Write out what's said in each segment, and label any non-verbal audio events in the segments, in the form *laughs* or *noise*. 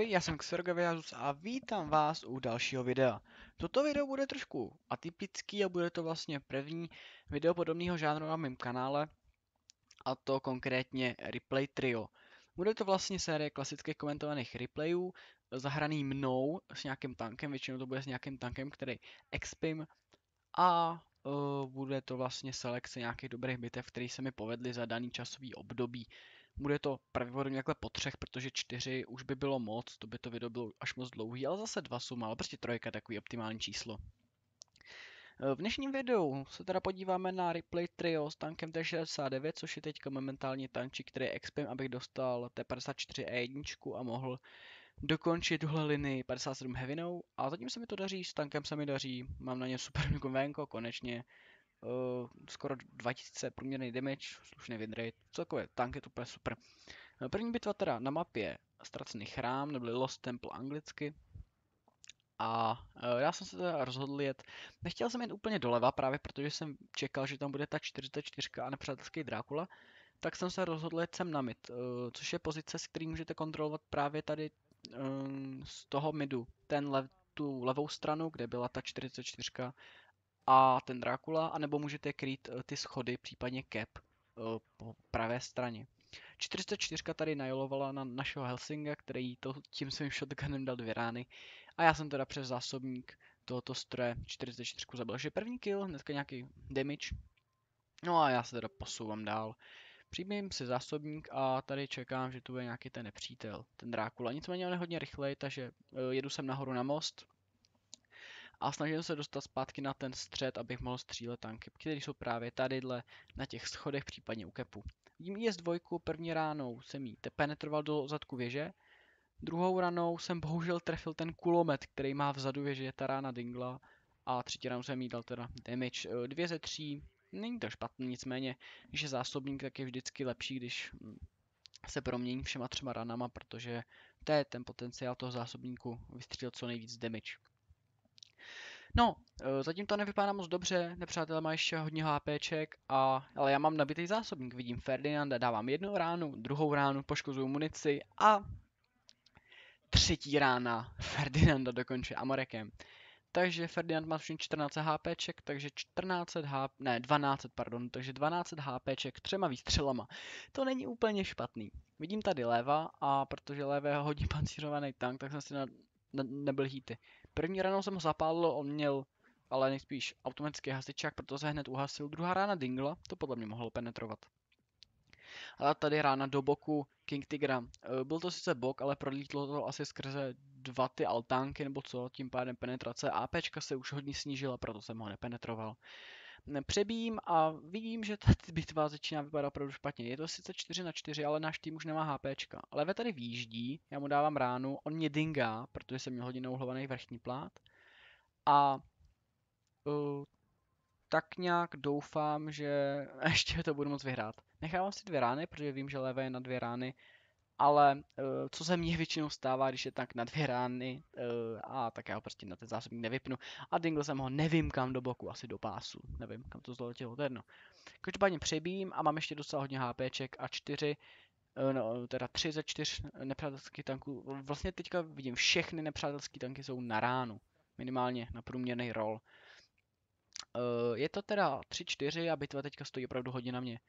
Ahoj, já jsem Xergovi a vítám vás u dalšího videa. Toto video bude trošku atypický a bude to vlastně první video podobného žánru na mém kanále, a to konkrétně Replay Trio. Bude to vlastně série klasických komentovaných replayů, zahraný mnou s nějakým tankem, většinou to bude s nějakým tankem, který expim, a uh, bude to vlastně selekce nějakých dobrých bitev, které se mi povedly za daný časový období. Uh, bude to pravděpodobně takhle po třech, protože čtyři už by bylo moc, to by to video bylo až moc dlouhý, ale zase dva jsou málo, prostě trojka takový optimální číslo. E, v dnešním videu se teda podíváme na replay trio s tankem T69, což je teďka momentálně tančí, který expem, abych dostal T54E1 a mohl dokončit tuhle linii 57 hevinou a zatím se mi to daří, s tankem se mi daří, mám na ně super *laughs* venko konečně, uh, skoro 2000 průměrný damage, slušný win rate, celkově tank je to úplně super. Eh, první bitva teda na mapě Ztracený chrám, neboli Lost Temple anglicky, a uh, já jsem se teda rozhodl jet. Nechtěl jsem jen úplně doleva, právě protože jsem čekal, že tam bude ta 44 a nepřátelský Drákula, tak jsem se rozhodl jet sem na mid, uh, což je pozice, s kterým můžete kontrolovat právě tady um, z toho midu, ten lev, tu levou stranu, kde byla ta 44 a ten Drákula, anebo můžete krýt eh, ty schody, případně cap eh, po pravé straně. 404 tady najolovala na našeho Helsinga, který jí to tím svým shotgunem dal dvě rány. A já jsem teda přes zásobník tohoto stroje 44 zabil. Že první kill, hnedka nějaký damage. No a já se teda posouvám dál. Přijmím si zásobník a tady čekám, že tu je nějaký ten nepřítel, ten Drákula. Nicméně on je hodně rychlej, takže eh, jedu sem nahoru na most, a snažím se dostat zpátky na ten střed, abych mohl střílet tanky, které jsou právě tadyhle na těch schodech, případně u kepu. Vidím IS-2, první ránou jsem jí penetroval do zadku věže, druhou ranou jsem bohužel trefil ten kulomet, který má vzadu věže, ta rána dingla a třetí ranou jsem jí dal teda damage, eh, dvě ze tří, není to špatný, nicméně, když je zásobník, tak je vždycky lepší, když hm, se promění všema třema ranama, protože to je ten potenciál toho zásobníku vystřílet co nejvíc damage. No, eh, zatím to nevypadá moc dobře, nepřátelé mají ještě hodně HPček, a, ale já mám nabitý zásobník, vidím Ferdinanda, dávám jednu ránu, druhou ránu, poškozuju munici a třetí rána *laughs* Ferdinanda dokončuje Amorekem. Takže Ferdinand má všichni 14 HPček, takže 14 HP, ne 12, pardon, takže 12 HPček třema výstřelama. To není úplně špatný. Vidím tady leva a protože levé hodí *laughs* pancírovaný tank, tak jsem si na, ne, nebyl hýty. První ráno jsem ho zapálil, on měl ale nejspíš automatický hasičák, proto se hned uhasil. Druhá rána dingla, to podle mě mohlo penetrovat. A tady rána do boku King Tigra. Eh, byl to sice bok, ale prolítlo to asi skrze dva ty altánky nebo co, tím pádem penetrace APčka se už hodně snížila, proto jsem ho nepenetroval přebím a vidím, že ta *laughs* bitva začíná vypadat opravdu špatně. Je to sice 4 na 4, ale náš tým už nemá HP. Leve tady výjíždí, já mu dávám ránu, on mě dingá, protože jsem měl hodně nauhlovaný vrchní plát. A uh, tak nějak doufám, že *laughs* ještě to budu moc vyhrát. Nechávám si dvě rány, protože vím, že levé je na dvě rány ale eh, co se mně většinou stává, když je tak na dvě rány eh, a tak já ho prostě na ten zásobník nevypnu a dingl jsem ho nevím kam do boku, asi do pásu, nevím kam to zletělo, to jedno. Každopádně přebím a mám ještě docela hodně HPček a uh, no, teda tři ze čtyř nepřátelských tanků, vlastně teďka vidím všechny nepřátelské tanky jsou na ránu, minimálně na průměrný Uh, Je to teda 3-4 a bitva teďka stojí opravdu hodně na mě.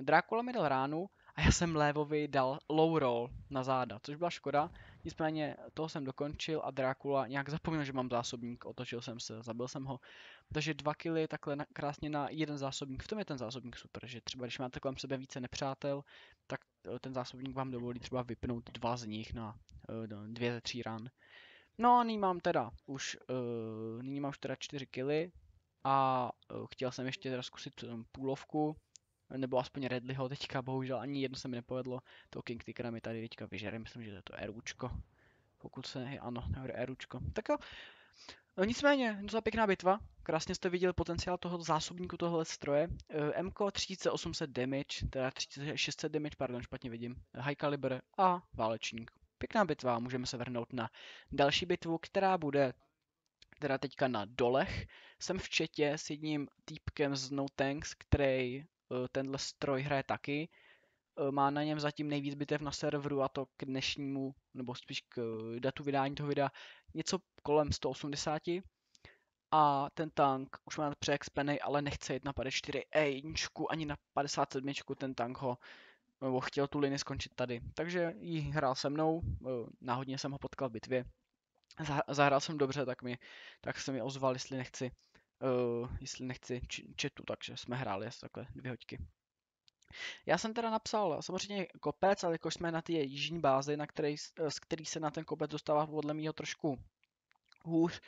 Drákula mi dal ránu, a já jsem Lévovi dal low roll na záda, což byla škoda. Nicméně toho jsem dokončil a Drákula nějak zapomněl, že mám zásobník, otočil jsem se, zabil jsem ho. Takže dva kily takhle na, krásně na jeden zásobník. V tom je ten zásobník super, že třeba když máte kolem sebe více nepřátel, tak eh, ten zásobník vám dovolí třeba vypnout dva z nich na, na eh, dvě ze tří ran. No a nyní mám teda už, uh, nyní mám už teda čtyři kily a uh, chtěl jsem ještě teda zkusit um, půlovku, nebo aspoň Redliho teďka, bohužel ani jedno se mi nepovedlo. To King Tickera mi tady teďka vyžere, myslím, že to je to RUčko. Pokud se, ano, RUčko. Tak jo, e, Nicméně, to docela pěkná bitva. Krásně jste viděl potenciál toho zásobníku tohle stroje. E, MK 3800 damage, teda 3600 damage, pardon, špatně vidím. High caliber a válečník. Pěkná bitva, můžeme se vrhnout na další bitvu, která bude teda teďka na dolech. Jsem v četě s jedním týpkem z No Tanks, který E, tenhle stroj hraje taky. E, má na něm zatím nejvíc bitev na serveru a to k dnešnímu, nebo spíš k e, datu vydání toho videa, něco kolem 180. A ten tank už má přeexpenej, ale nechce jít na 54 e ani na 57. Ten tank ho nebo chtěl tu linii skončit tady. Takže ji hrál se mnou, náhodně jsem ho potkal v bitvě. Zahrál jsem dobře, tak, mi, tak se mi ozval, jestli nechci uh, jestli nechci četu, takže jsme hráli asi takhle dvě hoďky. Já jsem teda napsal samozřejmě kopec, ale jakož jsme na té jižní bázi, na který, eh, z který se na ten kopec dostává podle mého trošku hůř,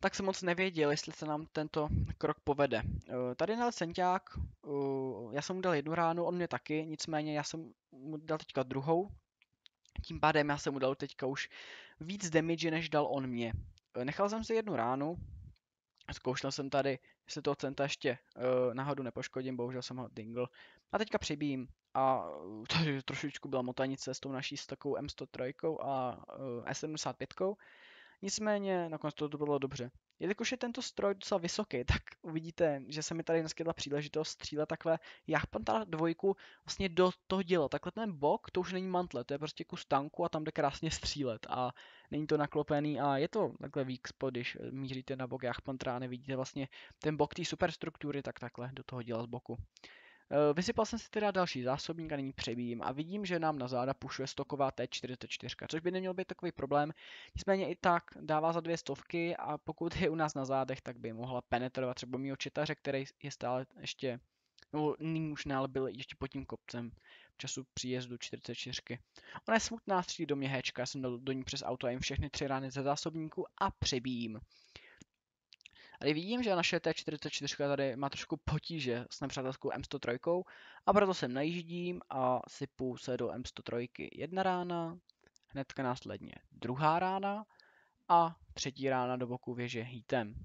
tak jsem moc nevěděl, jestli se nám tento krok povede. Eh, tady na Senťák, já jsem mu dal jednu ránu, on mě taky, nicméně já jsem mu dal teďka druhou, tím pádem já jsem mu dal teďka už víc damage, než dal on mě. Nechal jsem si jednu ránu, Zkoušel jsem tady, jestli toho centa ještě uh, náhodou nepoškodím, bohužel jsem ho dingl. A teďka přibím a tady eh, *laughs* trošičku byla motanice s tou naší s takovou M103 a uh, eh, S75. Nicméně nakonec to bylo dobře. Jelikož je tento stroj docela vysoký, *laughs* tak uvidíte, že se mi tady naskytla příležitost střílet takhle ta dvojku vlastně do toho díla. Takhle ten bok, to už není mantle, to je prostě kus tanku a tam jde krásně střílet a není to naklopený a je to takhle weak spot, když míříte na bok Jachpantara a nevidíte vlastně ten bok té superstruktury, tak takhle do toho díla z boku. Eh, vysypal jsem si teda další zásobník a nyní přebíjím a vidím, že nám na záda pušuje stoková T44, což by neměl být takový problém. Nicméně i tak dává za dvě stovky a pokud je u nás na zádech, tak by mohla penetrovat třeba mýho četaře, který je stále ještě, no nyní už ne, ale byl ještě pod tím kopcem v času příjezdu 44. Ona je smutná, střílí do mě hečka, já jsem dal do ní přes auto a jim všechny tři rány ze zásobníku a přebíjím. Tady vidím, že naše T44 tady má trošku potíže s nepřátelskou M103 a proto sem najíždím a sypu se do M103 jedna rána, hnedka následně druhá rána a třetí rána do boku věže hítem. Uh,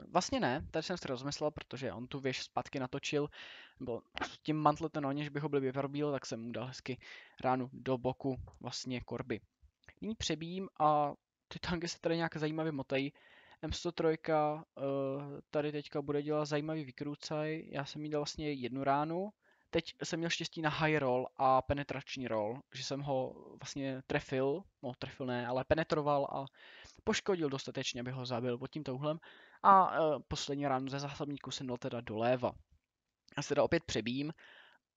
eh, vlastně ne, tady jsem si rozmyslel, protože on tu věž zpátky natočil, nebo tím mantletem na no, něž bych ho byl vyprobíl, tak jsem mu dal hezky ránu do boku vlastně korby. Nyní přebím a ty tanky se tady nějak zajímavě motají. M103 uh, eh, tady teďka bude dělat zajímavý vykrůcaj. Já jsem jí dal vlastně jednu ránu. Teď jsem měl štěstí na high roll a penetrační roll, že jsem ho vlastně trefil, no trefil ne, ale penetroval a poškodil dostatečně, aby ho zabil pod tímto uhlem. A uh, poslední ránu ze zásobníku jsem dal teda doléva. Já se teda opět přebím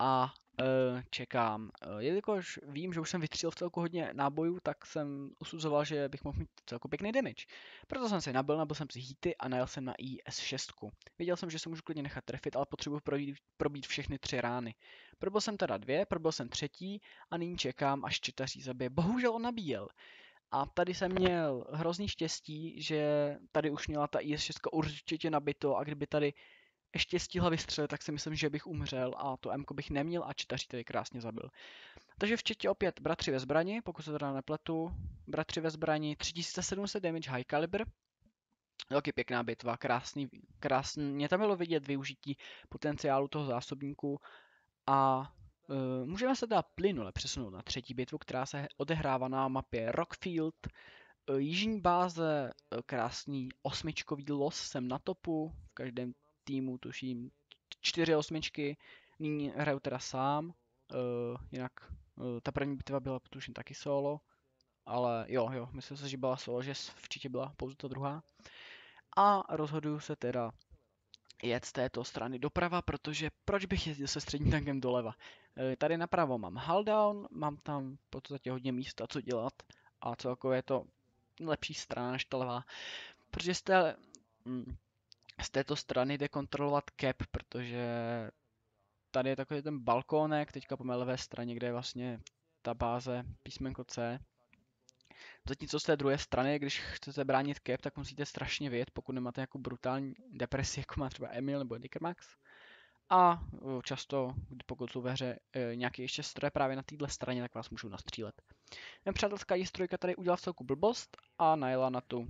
a e, čekám. Uh, jelikož vím, že už jsem vytřil v celku hodně nábojů, tak jsem usuzoval, že bych mohl mít celku pěkný damage. Proto jsem si nabil, nabil jsem si hity a najel jsem na IS6. Věděl jsem, že se můžu klidně nechat trefit, ale potřebuji probít, probít všechny tři rány. Probil jsem teda dvě, probil jsem třetí a nyní čekám, až četaří zabije. Bohužel on nabíjel. A tady jsem měl hrozný štěstí, že tady už měla ta IS6 určitě nabito a kdyby tady ještě stihla vystřelit, tak si myslím, že bych umřel a to m bych neměl a čitaří tady krásně zabil. Takže včetně opět bratři ve zbrani, pokud se teda nepletu, bratři ve zbrani, 3700 damage high caliber, Taky pěkná bitva, krásný, mě tam bylo vidět využití potenciálu toho zásobníku a uh, můžeme se teda plynule přesunout na třetí bitvu, která se odehrává na mapě Rockfield, e, jižní báze, e, krásný osmičkový los jsem na topu, v každém týmu, tuším čtyři osmičky, nyní hraju teda sám, uh, jinak uh, ta první bitva byla tuším taky solo, ale jo, jo, myslím si, že byla solo, že včetně byla pouze ta druhá. A rozhoduju se teda jet z této strany doprava, protože proč bych jezdil se středním tankem doleva? Uh, tady napravo mám haldown, mám tam v podstatě hodně místa, co dělat a celkově je to lepší strana než ta levá. Protože jste... mm, z této strany jde kontrolovat cap, protože tady je takový ten balkónek, teďka po mé levé straně, kde je vlastně ta báze písmenko C. Zatímco z té druhé strany, když chcete bránit cap, tak musíte strašně vědět, pokud nemáte jako brutální depresi, jako má třeba Emil nebo Dickermax. A eh, často, pokud jsou ve hře nějaké eh, nějaký ještě stroje právě na této straně, tak vás můžou nastřílet. Nepřátelská jistrojka tady udělala v celku blbost a najela na tu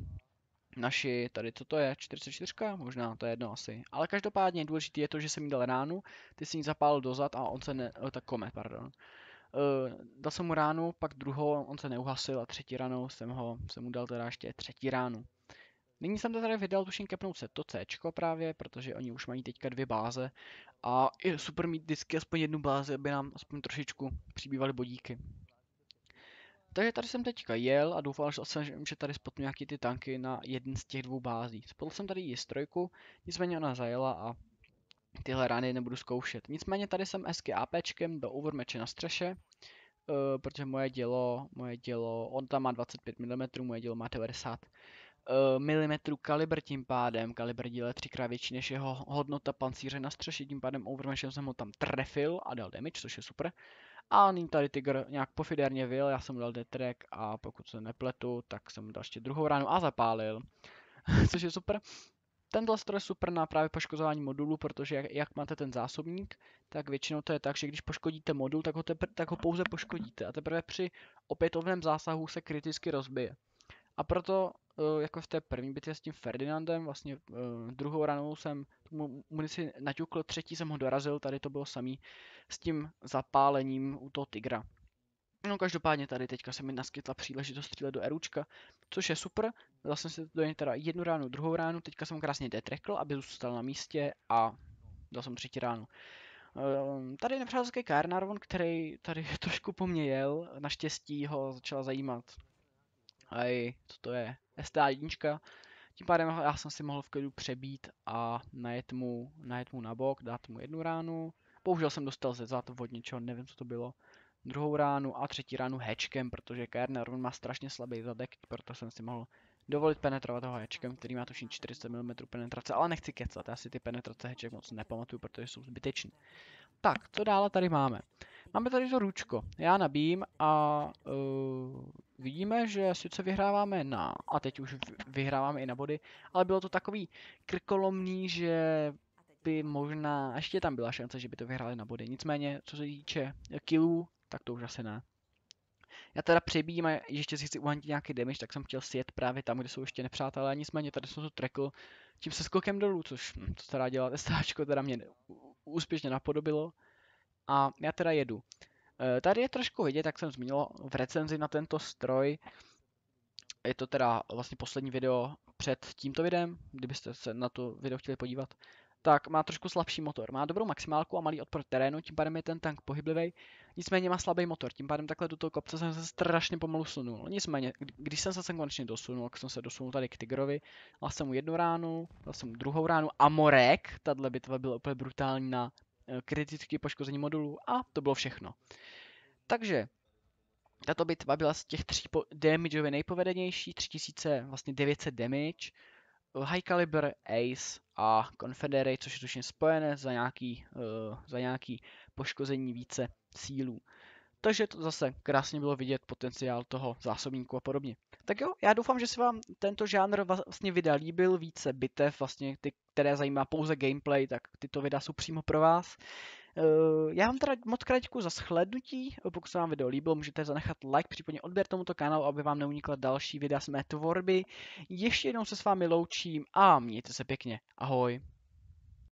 naši, tady co to je, 44, možná, to je jedno asi. Ale každopádně důležité je to, že jsem jí dal ránu, ty si jí zapálil dozad a on se ne, eh, tak kome, pardon. Uh, dal jsem mu ránu, pak druhou, on se neuhasil a třetí ranou jsem, ho, jsem mu dal teda ještě třetí ránu. Nyní jsem to tady vydal, tuším kepnout se to C právě, protože oni už mají teďka dvě báze a je super mít vždycky aspoň jednu bázi, aby nám aspoň trošičku přibývaly bodíky takže tady jsem teďka jel a doufal jsem, že tady spotnu nějaký ty tanky na jeden z těch dvou bází. Spotl jsem tady i strojku, nicméně ona zajela a tyhle rány nebudu zkoušet. Nicméně tady jsem SK APčkem do overmeče na střeše, uh, protože moje dělo, moje dělo, on tam má 25 mm, moje dělo má 90 eh, mm kalibr tím pádem, kalibr díle třikrát větší než jeho hodnota pancíře na střeše, tím pádem overmatchem jsem ho tam trefil a dal damage, což je super. A nyní tady Tiger nějak pofiderně vyl, já jsem dal detrek a pokud se nepletu, tak jsem dal ještě druhou ránu a zapálil. *laughs* Což je super. Tenhle stroj je super na právě poškozování modulu, protože jak, jak máte ten zásobník, tak většinou to je tak, že když poškodíte modul, tak ho, tepr- tak ho pouze poškodíte a teprve při opětovném zásahu se kriticky rozbije. A proto e, jako v té první bitvě s tím Ferdinandem, vlastně e, druhou ranou jsem mu munici naťukl, třetí jsem ho dorazil, tady to bylo samý s tím zapálením u toho tigra. No každopádně tady teďka se mi naskytla příležitost střílet do Eručka, což je super. Dal jsem si do něj teda jednu ránu, druhou ránu, teďka jsem krásně detrekl, aby zůstal na místě a dal jsem třetí ránu. Ehm, tady je nepřátelský Karnarvon, který tady *laughs* trošku po mně jel, naštěstí ho začala zajímat Hej, co to je? STA1. Tím pádem já jsem si mohl v klidu přebít a najet mu, najet mu na bok, dát mu jednu ránu. Bohužel jsem dostal ze zad od něčeho, nevím, co to bylo. Druhou ránu a třetí ránu hečkem, protože Kerner má strašně slabý zadek, proto jsem si mohl dovolit penetrovat ho hečkem, který má tuším 40 mm penetrace, ale nechci kecat, já si ty penetrace heček moc nepamatuju, protože jsou zbytečný. Tak, co dále tady máme? Máme tady to ručko, já nabím a uh, vidíme, že sice vyhráváme na, a teď už vyhráváme i na body, ale bylo to takový krkolomný, že by možná, ještě tam byla šance, že by to vyhráli na body. Nicméně, co se týče killů, tak to už asi ne. Já teda přebíjím a ještě si chci uhantit nějaký damage, tak jsem chtěl sjet právě tam, kde jsou ještě nepřátelé, nicméně tady jsem to trekl tím se skokem dolů, což hm, to teda dělá testáčko, *laughs* teda mě úspěšně napodobilo. A já teda jedu. Eh, tady je trošku vidět, jak jsem zmínil v recenzi na tento stroj. Je to teda vlastně poslední video před tímto videem, kdybyste se na to video chtěli podívat. Tak má trošku slabší motor, má dobrou maximálku a malý odpor terénu, tím pádem je ten tank pohyblivý, nicméně má slabý motor, tím pádem takhle do toho kopce jsem se strašně pomalu sunul. Nicméně, když jsem se sem konečně dosunul, tak jsem se dosunul tady k Tigrovi, dal jsem mu jednu ránu, dal jsem mu druhou ránu a Morek, tahle bitva byla úplně brutální na Eh, kritické poškození modulu a to bylo všechno. Takže tato bitva byla z těch tří po- damageově nejpovedenější, 3900 vlastně damage, eh, High Caliber, Ace a Confederate, což je tuším spojené za nějaký, uh, za nějaký poškození více sílů. Takže to zase krásně bylo vidět potenciál toho zásobníku a podobně. Tak jo, já doufám, že se vám tento žánr vlastně videa líbil, více bitev, vlastně ty, které zajímá pouze gameplay, tak tyto videa jsou přímo pro vás. Eh, já vám teda moc krát za shlednutí, pokud se vám video líbilo, můžete zanechat like, případně odběr tomuto kanálu, aby vám neunikla další videa z mé tvorby. Ještě jednou se s vámi loučím a mějte se pěkně. Ahoj.